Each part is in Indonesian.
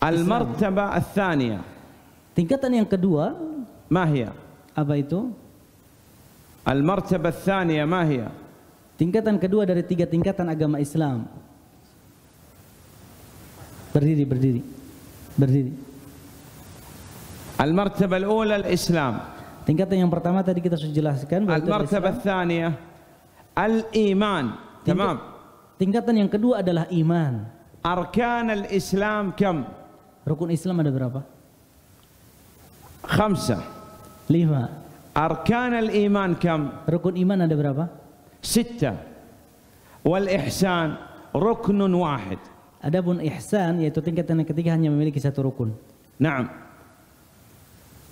Al-martaba al-thaniya. Tingkatan yang kedua, mahia. Apa itu? Al-martaba al-thaniya mahia. Tingkatan kedua dari tiga tingkatan agama Islam. Berdiri, berdiri. Berdiri. Al-martaba al-ula al-Islam. Tingkatan yang pertama tadi kita sudah jelaskan. Al-martaba al-thaniya. al-iman. Tingkatan yang kedua adalah iman. Arkan al-Islam kam? Rukun Islam ada berapa? Khamsa. Lima. Arkan al-iman kam? Rukun iman ada berapa? Sitta. Wal ihsan ruknun wahid. pun ihsan yaitu tingkatan yang ketiga hanya memiliki satu rukun. Naam.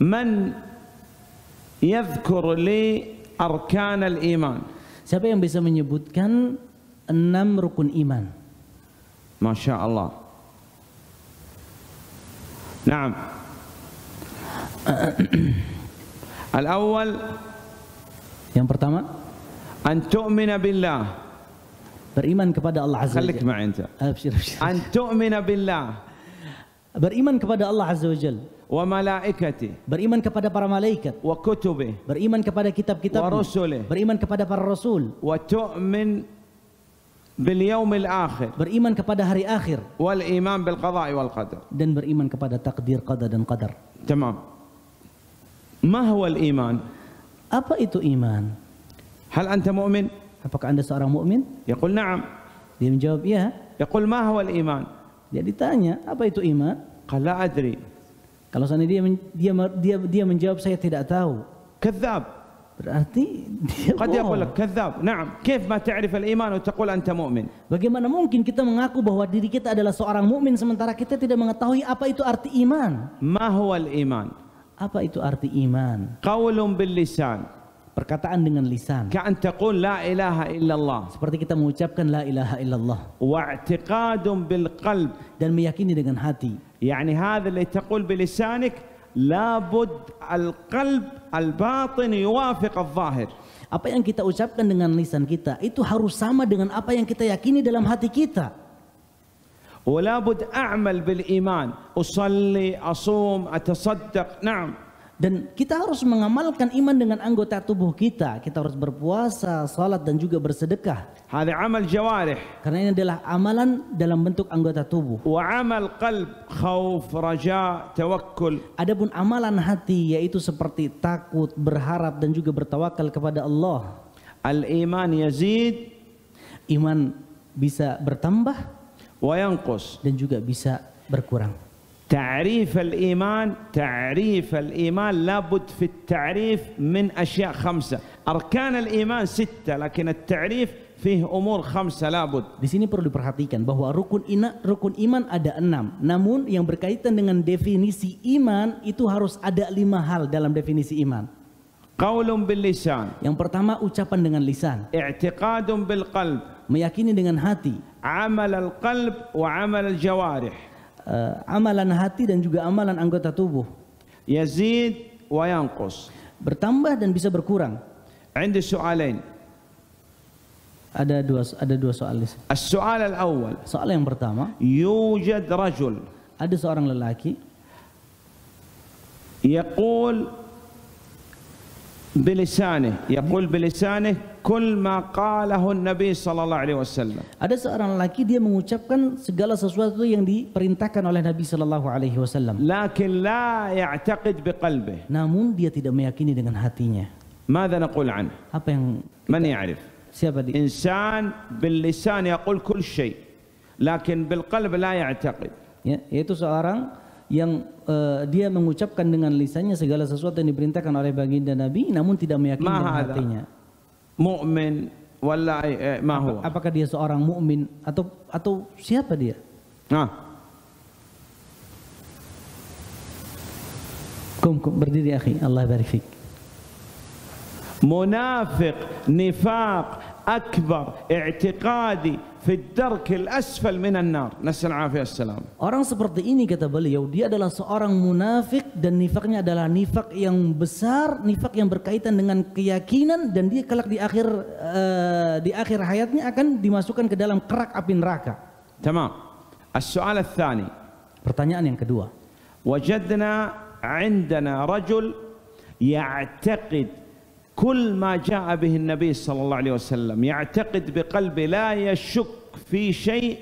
Man yadhkur li arkan al-iman? Siapa yang bisa menyebutkan enam rukun iman? Masya Allah. نعم الأول yang pertama أن تؤمن بالله beriman kepada Allah Azza خليك معي أنت أبشر أبشر أن تؤمن بالله beriman kepada Allah Azza Wajalla. وملائكته beriman kepada para malaikat وكتبه beriman kepada kitab kitab ورسله beriman kepada para rasul وتؤمن Bil akhir. Beriman kepada hari akhir. Wal iman bil wal qadar. Dan beriman kepada takdir qada dan qadar. Tamam. Ma huwa iman? Apa itu iman? Hal anta mu'min? Apakah anda seorang mukmin? Yaqul na'am. Dia menjawab ya. Yaqul ma huwa iman? Dia ditanya, apa itu iman? Qala adri. Kalau sana dia, dia dia dia menjawab saya tidak tahu. Kadzab. Berarti dia bohong. Kif ma ta'rif al-iman wa taqul anta mu'min? Bagaimana mungkin kita mengaku bahwa diri kita adalah seorang mukmin sementara kita tidak mengetahui apa itu arti iman? Ma huwa al-iman? Apa itu arti iman? Qaulun bil lisan. Perkataan dengan lisan. an taqul la ilaha illallah. Seperti kita mengucapkan la ilaha illallah. Wa i'tiqadun bil qalb dan meyakini dengan hati. Yani hadha taqul تقول lisanik لابد القلب الباطن يوافق الظاهر apa yang kita ucapkan dengan lisan kita itu harus sama dengan apa yang kita yakini dalam hati kita ولابد اعمل بالايمان اصلي اصوم اتصدق نعم Dan kita harus mengamalkan iman dengan anggota tubuh kita. Kita harus berpuasa, salat dan juga bersedekah. Hada amal jawarih. Karena ini adalah amalan dalam bentuk anggota tubuh. Wa amal qalb, khauf, raja, tawakkul. Adapun amalan hati yaitu seperti takut, berharap dan juga bertawakal kepada Allah. Al-iman yazid. Iman bisa bertambah. Wa yanqus. Dan juga bisa berkurang. تعريف الإيمان تعريف الإيمان لابد في التعريف من أشياء خمسة أركان الإيمان ستة لكن التعريف fih umur khamsa labud. Di sini perlu diperhatikan bahwa rukun ina, rukun iman ada enam. Namun yang berkaitan dengan definisi iman itu harus ada lima hal dalam definisi iman. Qaulun bil lisan. Yang pertama ucapan dengan lisan. I'tiqadun bil qalb. Meyakini dengan hati. Amal al qalb wa amal al jawarih uh, amalan hati dan juga amalan anggota tubuh. Yazid wa yanqus. Bertambah dan bisa berkurang. Indi su'alain. Ada dua ada dua soal. As-su'al al-awwal. Soal yang pertama, yujad rajul. Ada seorang lelaki يقول بلسانه يقول بلسانه kul ma qalahu Nabi sallallahu alaihi wasallam. ada seorang laki dia mengucapkan segala sesuatu yang diperintahkan oleh Nabi sallallahu alaihi wasallam la لا bi بقلبه namun dia tidak meyakini dengan hatinya Madza naqul an? apa yang kita, siapa dia insan bil yaqul kul كل شيء bil qalb لا ya'taqid. ya yaitu seorang yang uh, dia mengucapkan dengan lisannya segala sesuatu yang diperintahkan oleh baginda Nabi namun tidak meyakini dengan hatinya. mu'min wala eh, ma huwa? Apakah dia seorang mukmin atau atau siapa dia? Nah. Kum, kum berdiri akhi, Allah barik fik. Munafiq, nifaq, akbar, i'tiqadi, Orang seperti ini kata beliau, dia adalah seorang munafik dan nifaknya adalah nifak yang besar, nifak yang berkaitan dengan keyakinan dan dia kelak di akhir eh, di akhir hayatnya akan dimasukkan ke dalam kerak api neraka. Tamam. Pertanyaan yang kedua. Wajadna عندنا رجل يعتقد كل ما جاء به النبي صلى الله عليه وسلم يعتقد بقلبه لا يشك في شيء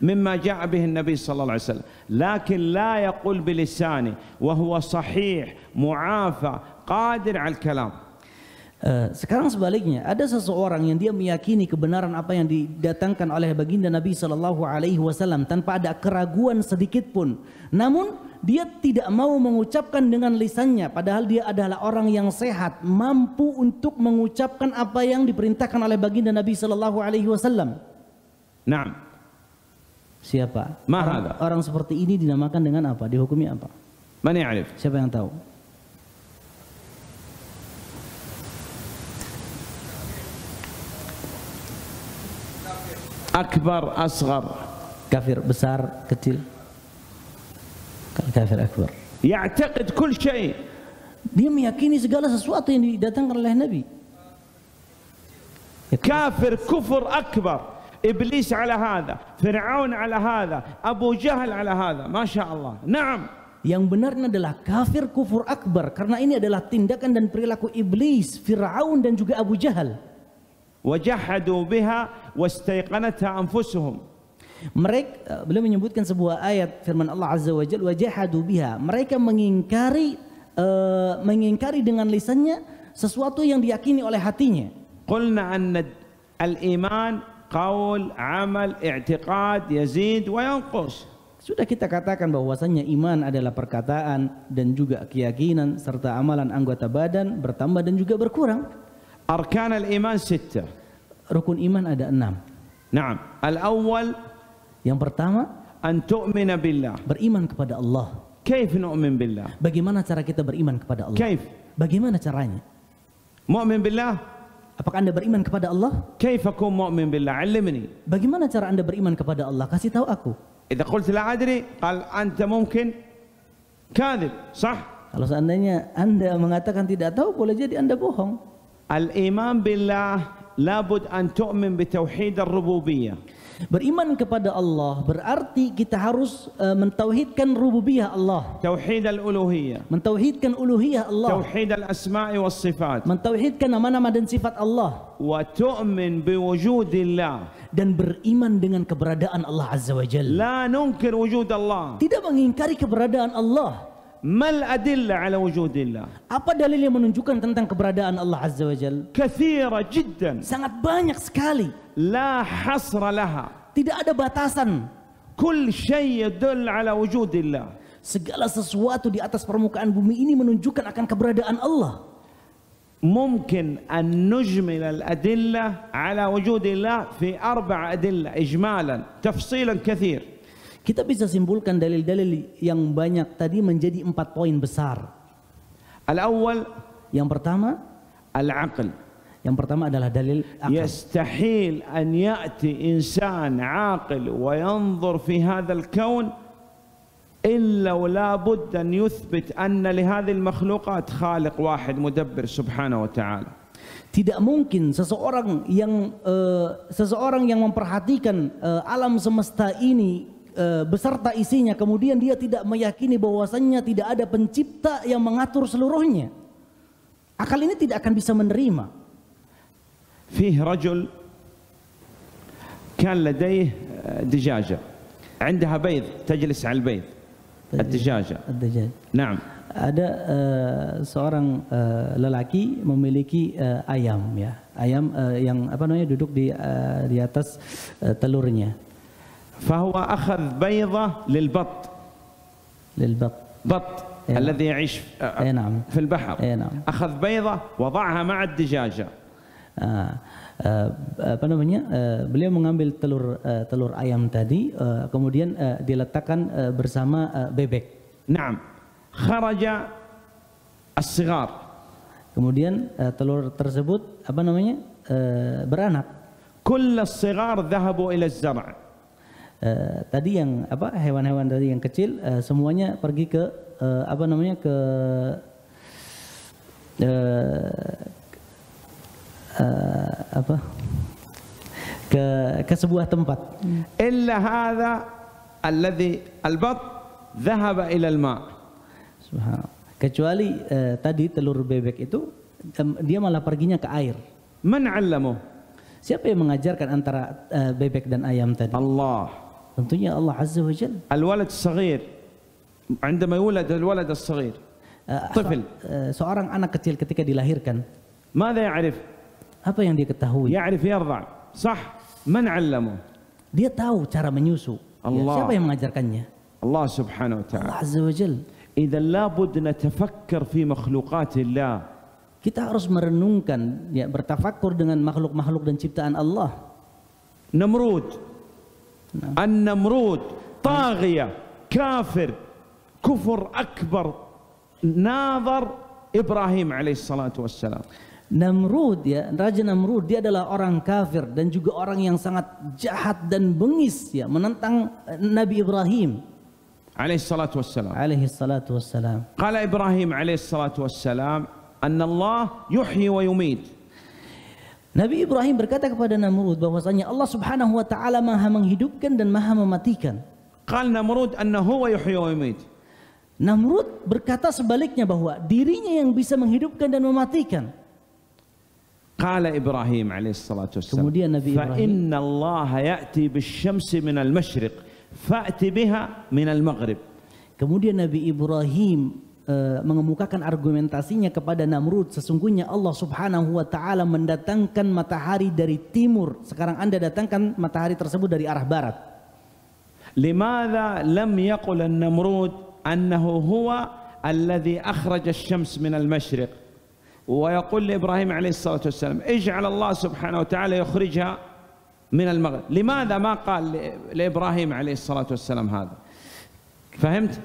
مما جاء به النبي صلى الله عليه وسلم لكن لا يقول بلسانه وهو صحيح معافى قادر على الكلام Eh, sekarang sebaliknya, ada seseorang yang dia meyakini kebenaran apa yang didatangkan oleh baginda Nabi Shallallahu Alaihi Wasallam tanpa ada keraguan sedikit pun. Namun dia tidak mau mengucapkan dengan lisannya, padahal dia adalah orang yang sehat, mampu untuk mengucapkan apa yang diperintahkan oleh baginda Nabi Shallallahu Alaihi Wasallam. Nah, siapa? Orang, orang seperti ini dinamakan dengan apa? Dihukumi apa? Mana Siapa yang tahu? akbar asghar kafir besar kecil kafir akbar ya'taqid kull syai dia meyakini segala sesuatu yang didatangkan oleh nabi kafir kufur akbar ابليس على هذا فرعون على هذا Abu Jahal على هذا ما شاء الله نعم yang benarnya adalah kafir kufur akbar karena ini adalah tindakan dan perilaku iblis, Firaun dan juga Abu Jahal wajahadu biha wastaiqanatha anfusuhum mereka belum menyebutkan sebuah ayat firman Allah azza jalla wajahadu biha mereka mengingkari uh, mengingkari dengan lisannya sesuatu yang diyakini oleh hatinya qulna anna al-iman qaul amal i'tiqad yazid wa yanqus sudah kita katakan bahwasanya iman adalah perkataan dan juga keyakinan serta amalan anggota badan bertambah dan juga berkurang. أركان الإيمان ستة ركن إيمان ada enam نعم الأول yang pertama أن تؤمن بالله beriman kepada Allah كيف نؤمن بالله bagaimana cara kita beriman kepada Allah كيف bagaimana caranya مؤمن بالله Apakah anda beriman kepada Allah? كيف أكون مؤمن بالله؟ Bagaimana cara anda beriman kepada Allah? Kasih tahu aku. إذا قلت لا أدري قال أنت ممكن كاذب صح؟ Kalau seandainya anda mengatakan tidak tahu, boleh jadi anda bohong. الإيمان بالله لابد أن تؤمن بتوحيد الربوبية. Beriman kepada Allah berarti kita harus uh, mentauhidkan rububiyah Allah. Tauhid al-uluhiyah. Mentauhidkan uluhiyah Allah. Tauhid al-asma'i was-sifat. Mentauhidkan nama-nama dan sifat Allah. Wa tu'min wujudillah Dan beriman dengan keberadaan Allah Azza wa Jalla. La nunkir wujud Allah. Tidak mengingkari keberadaan Allah. ما الأدلة على وجود الله؟ Apa dalil yang menunjukkan tentang keberadaan Allah Azza wa Jal? كثيرة جدا. Sangat banyak sekali. لا حصر لها. Tidak ada batasan. كل شيء يدل على وجود الله. Segala sesuatu di atas permukaan bumi ini menunjukkan akan keberadaan Allah. ممكن أن نجمل الأدلة على وجود الله في أربع أدلة إجمالا تفصيلا كثير Kita bisa simpulkan dalil-dalil yang banyak tadi menjadi empat poin besar. Al-awwal yang pertama al-aql. Yang pertama adalah dalil akal. Yastahil an ya'ti insan aqil wa yanzur fi hadha al-kawn إلا ولا بد li يثبت al makhluqat khaliq wahid mudabbir subhanahu wa ta'ala. Tidak mungkin seseorang yang uh, seseorang yang memperhatikan uh, alam semesta ini e, beserta isinya kemudian dia tidak meyakini bahwasannya tidak ada pencipta yang mengatur seluruhnya akal ini tidak akan bisa menerima فيه رجل كان لديه دجاجة عندها بيض تجلس على البيض الدجاجة الدجاج. نعم ada uh, seorang uh, lelaki memiliki uh, ayam ya ayam uh, yang apa namanya duduk di uh, di atas uh, telurnya فهو أخذ بيضة للبط للبط بط إيه الذي يعيش إيه نعم. في البحر إيه نعم. أخذ بيضة وضعها مع الدجاجة آه. apa namanya beliau mengambil telur telur ayam tadi kemudian diletakkan bersama bebek. Naam. Kharaja as-sighar. Kemudian telur tersebut apa namanya? beranak. Kull as-sighar dhahabu ila az-zar'. Eh, tadi yang apa hewan-hewan tadi yang kecil uh, semuanya pergi ke uh, apa namanya ke uh, uh, apa ke ke sebuah tempat. Hmm. Illa hadha alladhi albat dhahaba ila alma. Subhanallah. Kecuali uh, tadi telur bebek itu dia malah perginya ke air. Man 'allamahu? Siapa yang mengajarkan antara uh, bebek dan ayam tadi? Allah tentunya Allah Azza wa Jal Al-walad sagir عندما al-walad الصغير طفل eh, eh, eh, seorang anak kecil ketika dilahirkan ماذا يعرف apa yang dia ketahui يعرف يرضع صح من علمه dia tahu cara menyusu ya, Allah. siapa yang mengajarkannya Allah subhanahu wa ta'ala Allah azza wa jal إذا لابد نتفكر في مخلوقات kita harus merenungkan ya bertafakur dengan makhluk-makhluk dan ciptaan Allah Namrud نعم. النمرود طاغية كافر كفر أكبر ناظر إبراهيم عليه الصلاة والسلام نمرود يا راجل نمرود dia adalah orang kafir dan juga orang yang sangat jahat dan bengis ya menentang eh, Nabi Ibrahim عليه الصلاة والسلام عليه الصلاة والسلام قال إبراهيم عليه الصلاة والسلام أن الله يحيي ويميت Nabi Ibrahim berkata kepada Namrud bahwasanya Allah Subhanahu wa taala Maha menghidupkan dan Maha mematikan. Qal Namrud annahu wa yuhyi wa yumit. Namrud berkata sebaliknya bahwa dirinya yang bisa menghidupkan dan mematikan. Qala Ibrahim alaihi salatu wassalam. Kemudian Nabi Ibrahim, "Fa inna Allah ya'ti bisyamsi min al-masyriq, fa'ti biha min al-maghrib." Kemudian Nabi Ibrahim mengemukakan argumentasinya kepada Namrud sesungguhnya Allah Subhanahu wa taala mendatangkan matahari dari timur sekarang Anda datangkan matahari tersebut dari arah barat limadha lam yaqul an-namrud لماذا لم يقل النمرود أنه هو الذي أخرج الشمس من المشرق ibrahim alaihi salatu wassalam ij'al Allah Subhanahu wa taala yukhrijha من المغرب لماذا ما قال لإبراهيم عليه الصلاة والسلام هذا فهمت؟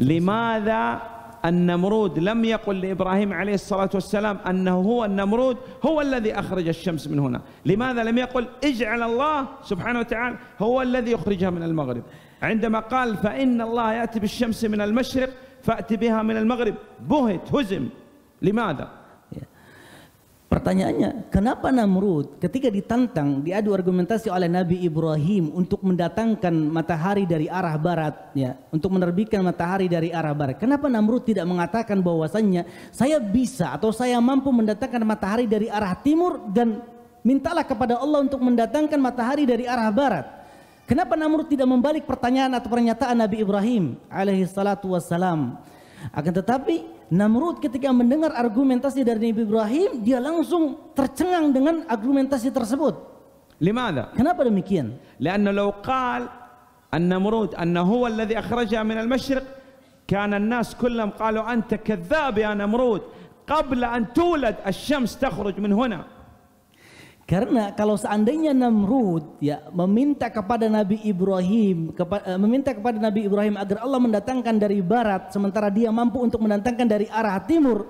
لماذا النمرود لم يقل لابراهيم عليه الصلاه والسلام انه هو النمرود هو الذي اخرج الشمس من هنا، لماذا لم يقل اجعل الله سبحانه وتعالى هو الذي يخرجها من المغرب؟ عندما قال فان الله ياتي بالشمس من المشرق فات بها من المغرب بهت هزم لماذا؟ Pertanyaannya, kenapa Namrud ketika ditantang, diadu argumentasi oleh Nabi Ibrahim untuk mendatangkan matahari dari arah barat, ya, untuk menerbitkan matahari dari arah barat. Kenapa Namrud tidak mengatakan bahwasannya saya bisa atau saya mampu mendatangkan matahari dari arah timur dan mintalah kepada Allah untuk mendatangkan matahari dari arah barat. Kenapa Namrud tidak membalik pertanyaan atau pernyataan Nabi Ibrahim alaihi salatu wassalam? Akan tetapi Namrud ketika mendengar argumentasi dari Nabi Ibrahim, dia langsung tercengang dengan argumentasi tersebut. Limada? Kenapa demikian? Karena لو قال النمرود أنه هو الذي أخرجها من المشرق كان الناس كلهم قالوا أنت كذاب يا نمرود قبل أن تولد الشمس تخرج من هنا Karena kalau seandainya Namrud ya meminta kepada Nabi Ibrahim kepa, eh, meminta kepada Nabi Ibrahim agar Allah mendatangkan dari barat sementara dia mampu untuk mendatangkan dari arah timur,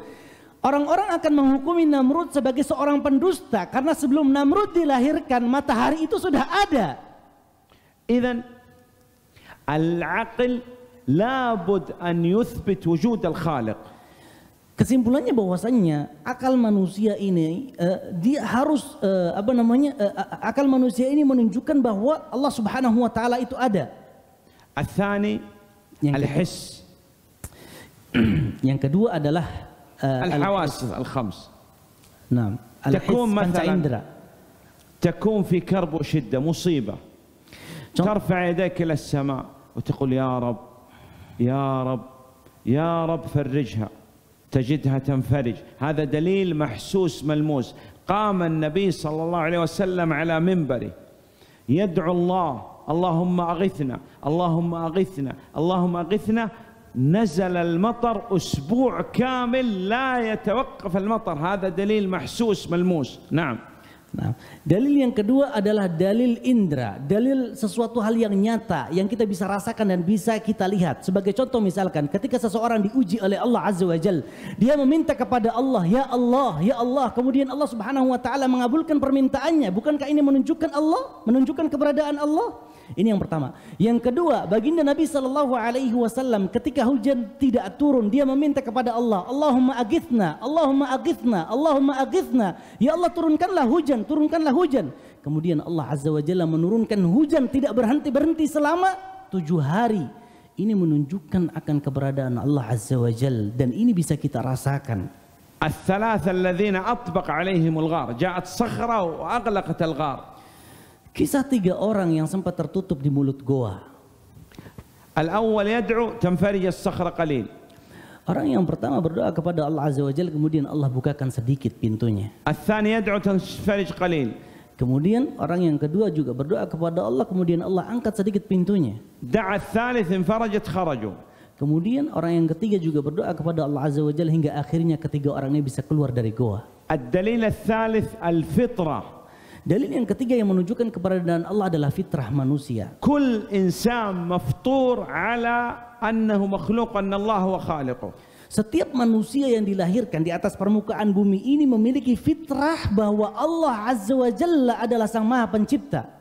orang-orang akan menghukumi Namrud sebagai seorang pendusta karena sebelum Namrud dilahirkan matahari itu sudah ada. Idan al-aql labud an yuthbit wujud al-khaliq. Kesimpulannya bahwasannya akal manusia ini uh, dia harus uh, apa namanya uh, akal manusia ini menunjukkan bahwa Allah Subhanahu wa taala itu ada. Al-thani al-his. Yang kedua adalah uh, al hawas al-khams. Naam. Al-his panca indera. تكون في كرب وشده مصيبه ترفع يديك الى السماء وتقول يا رب يا رب يا رب فرجها تجدها تنفرج هذا دليل محسوس ملموس قام النبي صلى الله عليه وسلم على منبره يدعو الله اللهم أغثنا اللهم أغثنا اللهم أغثنا نزل المطر أسبوع كامل لا يتوقف المطر هذا دليل محسوس ملموس نعم Nah, dalil yang kedua adalah dalil indra, dalil sesuatu hal yang nyata yang kita bisa rasakan dan bisa kita lihat. Sebagai contoh misalkan ketika seseorang diuji oleh Allah Azza wa Jal, dia meminta kepada Allah, "Ya Allah, ya Allah." Kemudian Allah Subhanahu wa taala mengabulkan permintaannya. Bukankah ini menunjukkan Allah? Menunjukkan keberadaan Allah? Ini yang pertama. Yang kedua, baginda Nabi Shallallahu Alaihi Wasallam ketika hujan tidak turun, dia meminta kepada Allah, Allahumma agithna, Allahumma agithna, Allahumma agithna. Ya Allah turunkanlah hujan, turunkanlah hujan. Kemudian Allah Azza wa Jalla menurunkan hujan tidak berhenti berhenti selama tujuh hari. Ini menunjukkan akan keberadaan Allah Azza wa Jal dan ini bisa kita rasakan. الثلاثة الذين أطبق عليهم الغار جاءت صخرة وأغلقت الغار Kisah tiga orang yang sempat tertutup di mulut goa. Al-awwal yad'u tanfarij as-sakhra qalil. Orang yang pertama berdoa kepada Allah Azza wa Jalla kemudian Allah bukakan sedikit pintunya. Al-thani yad'u tanfarij qalil. Kemudian orang yang kedua juga berdoa kepada Allah kemudian Allah angkat sedikit pintunya. Da'a al-thalith infarajat kharaju. Kemudian orang yang ketiga juga berdoa kepada Allah Azza wa Jalla hingga akhirnya ketiga orang ini bisa keluar dari goa. Ad-dalil al-thalith al-fitrah. Dalil yang ketiga yang menunjukkan keberadaan Allah adalah fitrah manusia. Kul insan maftur ala annahu anna Allah wa khaliquh. Setiap manusia yang dilahirkan di atas permukaan bumi ini memiliki fitrah bahwa Allah Azza wa Jalla adalah Sang Maha Pencipta.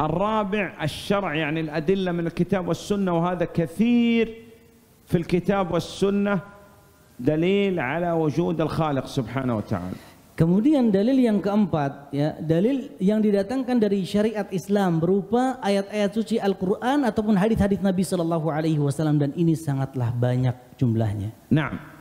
الرابع الشرع يعني الأدلة من الكتاب والسنة وهذا كثير في الكتاب والسنة دليل على وجود الخالق سبحانه وتعالى Kemudian dalil yang keempat, ya, dalil yang didatangkan dari syariat Islam berupa ayat-ayat suci Al-Qur'an ataupun hadis-hadis Nabi Shallallahu alaihi wasallam dan ini sangatlah banyak jumlahnya. Nah,